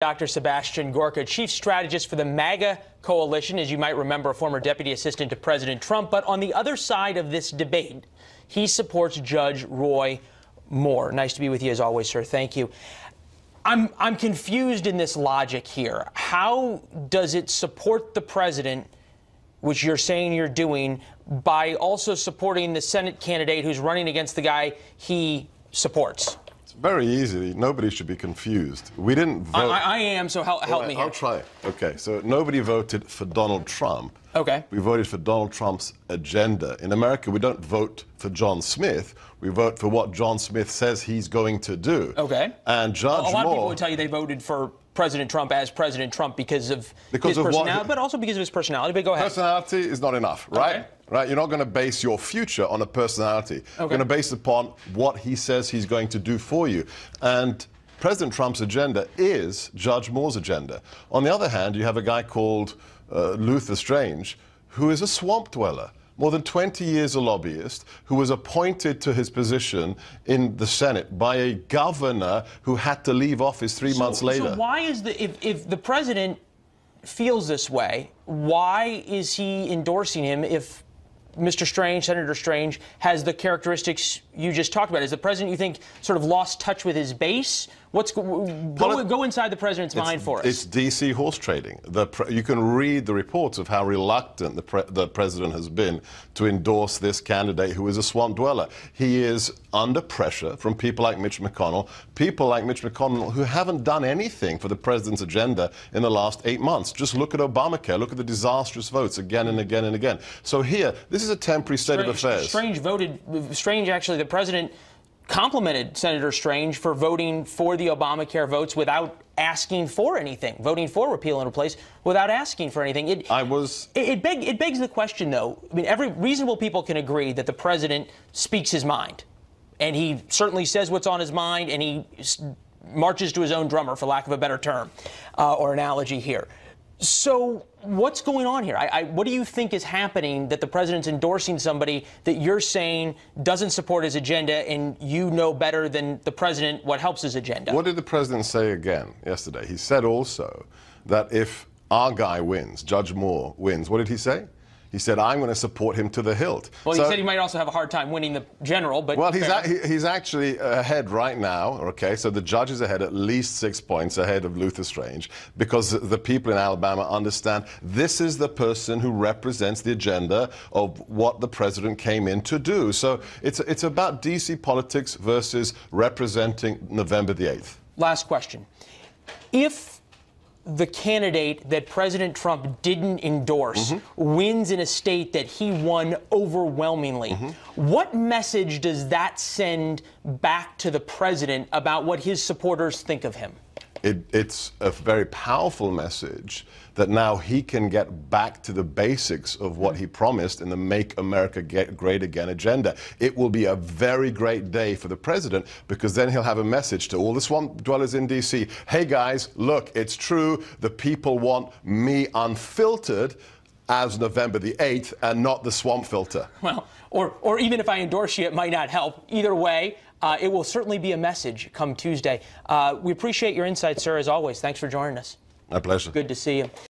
Dr. Sebastian Gorka, chief strategist for the MAGA coalition, as you might remember, a former deputy assistant to President Trump. But on the other side of this debate, he supports Judge Roy Moore. Nice to be with you as always, sir. Thank you. I'm, I'm confused in this logic here. How does it support the president, which you're saying you're doing, by also supporting the Senate candidate who's running against the guy he supports? very easy. Nobody should be confused. We didn't vote. I, I am, so help, help right, me. Here. I'll try. Okay, so nobody voted for Donald Trump. Okay. We voted for Donald Trump's agenda. In America, we don't vote for John Smith. We vote for what John Smith says he's going to do. Okay. And Judge Moore. A lot Moore, of people would tell you they voted for President Trump as President Trump because of because his of personality, what? but also because of his personality. But go ahead. Personality is not enough, right? Okay. Right, you're not going to base your future on a personality. Okay. You're going to base upon what he says he's going to do for you. And President Trump's agenda is Judge Moore's agenda. On the other hand, you have a guy called uh, Luther Strange, who is a swamp dweller more than 20 years a lobbyist, who was appointed to his position in the Senate by a governor who had to leave office three so, months later. So why is the if, if the president feels this way, why is he endorsing him if Mr. Strange, Senator Strange, has the characteristics you just talked about. Is the president you think sort of lost touch with his base? What's go, it, go inside the president's mind for us? It's DC horse trading. The, you can read the reports of how reluctant the, pre, the president has been to endorse this candidate who is a swamp dweller. He is under pressure from people like Mitch McConnell, people like Mitch McConnell who haven't done anything for the president's agenda in the last eight months. Just look at Obamacare. Look at the disastrous votes again and again and again. So here, this is a temporary state strange, of affairs. Strange voted, strange actually. The president complimented Senator Strange for voting for the Obamacare votes without asking for anything, voting for repeal and replace without asking for anything. It, I was. It, it, beg, it begs the question, though. I mean, every reasonable people can agree that the president speaks his mind, and he certainly says what's on his mind, and he marches to his own drummer, for lack of a better term uh, or analogy here. So, what's going on here? I, I, what do you think is happening that the president's endorsing somebody that you're saying doesn't support his agenda and you know better than the president what helps his agenda? What did the president say again yesterday? He said also that if our guy wins, Judge Moore wins, what did he say? He said, I'm going to support him to the hilt. Well, so, he said he might also have a hard time winning the general, but. Well, he's, a, he's actually ahead right now, okay? So the judge is ahead at least six points ahead of Luther Strange because the people in Alabama understand this is the person who represents the agenda of what the president came in to do. So it's, it's about DC politics versus representing November the 8th. Last question. If the candidate that President Trump didn't endorse mm-hmm. wins in a state that he won overwhelmingly. Mm-hmm. What message does that send back to the president about what his supporters think of him? It, it's a very powerful message that now he can get back to the basics of what he promised in the Make America Great Again agenda. It will be a very great day for the president because then he'll have a message to all the swamp dwellers in D.C. Hey guys, look, it's true. The people want me unfiltered as November the 8th and not the swamp filter. Well, or, or even if I endorse you, it might not help. Either way, uh, it will certainly be a message come Tuesday. Uh, we appreciate your insight, sir, as always. Thanks for joining us. My pleasure. Good to see you.